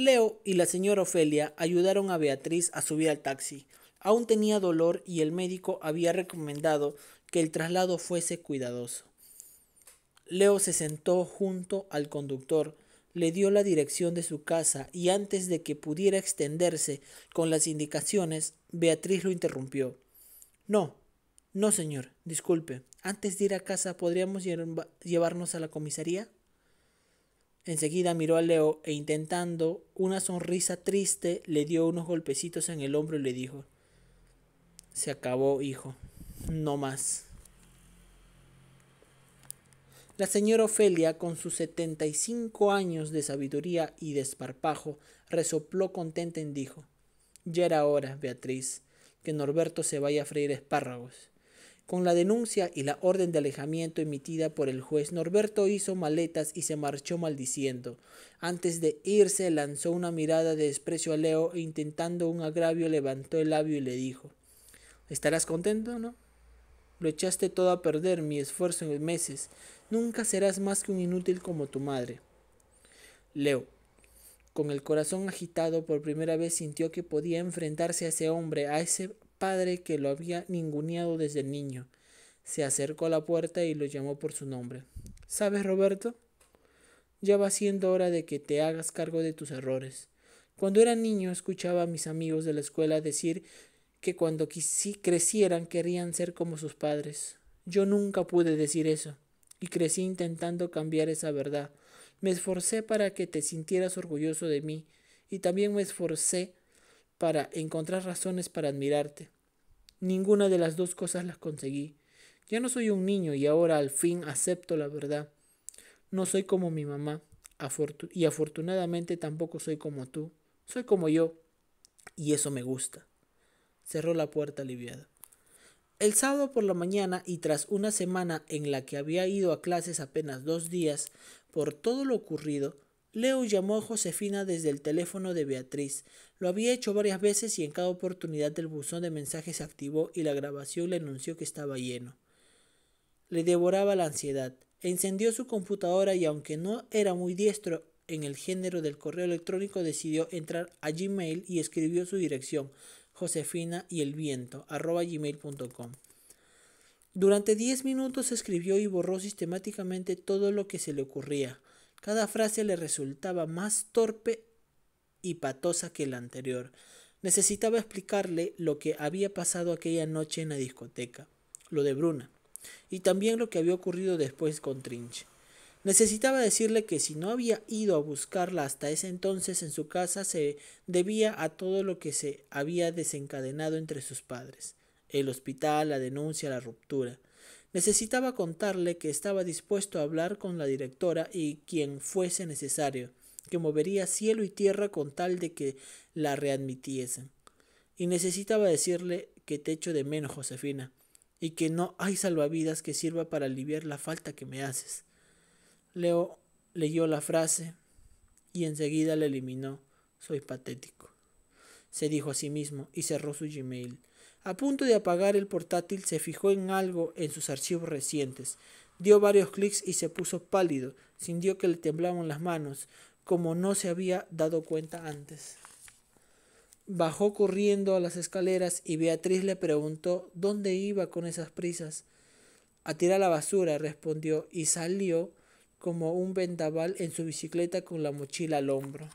Leo y la señora Ofelia ayudaron a Beatriz a subir al taxi. Aún tenía dolor y el médico había recomendado que el traslado fuese cuidadoso. Leo se sentó junto al conductor, le dio la dirección de su casa y antes de que pudiera extenderse con las indicaciones, Beatriz lo interrumpió. No, no, señor, disculpe. Antes de ir a casa, ¿podríamos llevarnos a la comisaría? Enseguida miró a Leo e intentando una sonrisa triste le dio unos golpecitos en el hombro y le dijo, se acabó, hijo, no más. La señora Ofelia, con sus 75 años de sabiduría y desparpajo, resopló contenta y dijo, ya era hora, Beatriz, que Norberto se vaya a freír espárragos. Con la denuncia y la orden de alejamiento emitida por el juez, Norberto hizo maletas y se marchó maldiciendo. Antes de irse lanzó una mirada de desprecio a Leo e intentando un agravio levantó el labio y le dijo ¿Estarás contento, no? Lo echaste todo a perder, mi esfuerzo en meses. Nunca serás más que un inútil como tu madre. Leo, con el corazón agitado, por primera vez sintió que podía enfrentarse a ese hombre, a ese padre que lo había ninguneado desde niño. Se acercó a la puerta y lo llamó por su nombre. ¿Sabes, Roberto? Ya va siendo hora de que te hagas cargo de tus errores. Cuando era niño escuchaba a mis amigos de la escuela decir que cuando crecieran querían ser como sus padres. Yo nunca pude decir eso, y crecí intentando cambiar esa verdad. Me esforcé para que te sintieras orgulloso de mí, y también me esforcé para encontrar razones para admirarte. Ninguna de las dos cosas las conseguí. Ya no soy un niño y ahora al fin acepto la verdad. No soy como mi mamá y afortunadamente tampoco soy como tú. Soy como yo y eso me gusta. Cerró la puerta aliviada. El sábado por la mañana y tras una semana en la que había ido a clases apenas dos días, por todo lo ocurrido, Leo llamó a Josefina desde el teléfono de Beatriz. Lo había hecho varias veces y en cada oportunidad el buzón de mensajes se activó y la grabación le anunció que estaba lleno. Le devoraba la ansiedad. Encendió su computadora y aunque no era muy diestro en el género del correo electrónico, decidió entrar a Gmail y escribió su dirección, josefina y el viento, gmail.com. Durante diez minutos escribió y borró sistemáticamente todo lo que se le ocurría. Cada frase le resultaba más torpe y patosa que la anterior. Necesitaba explicarle lo que había pasado aquella noche en la discoteca, lo de Bruna, y también lo que había ocurrido después con Trinch. Necesitaba decirle que si no había ido a buscarla hasta ese entonces en su casa se debía a todo lo que se había desencadenado entre sus padres, el hospital, la denuncia, la ruptura. Necesitaba contarle que estaba dispuesto a hablar con la directora y quien fuese necesario, que movería cielo y tierra con tal de que la readmitiesen. Y necesitaba decirle que te echo de menos, Josefina, y que no hay salvavidas que sirva para aliviar la falta que me haces. Leo leyó la frase y enseguida la eliminó. Soy patético. Se dijo a sí mismo y cerró su Gmail. A punto de apagar el portátil, se fijó en algo en sus archivos recientes. Dio varios clics y se puso pálido, sintió que le temblaban las manos, como no se había dado cuenta antes. Bajó corriendo a las escaleras y Beatriz le preguntó dónde iba con esas prisas. A tirar la basura, respondió, y salió como un vendaval en su bicicleta con la mochila al hombro.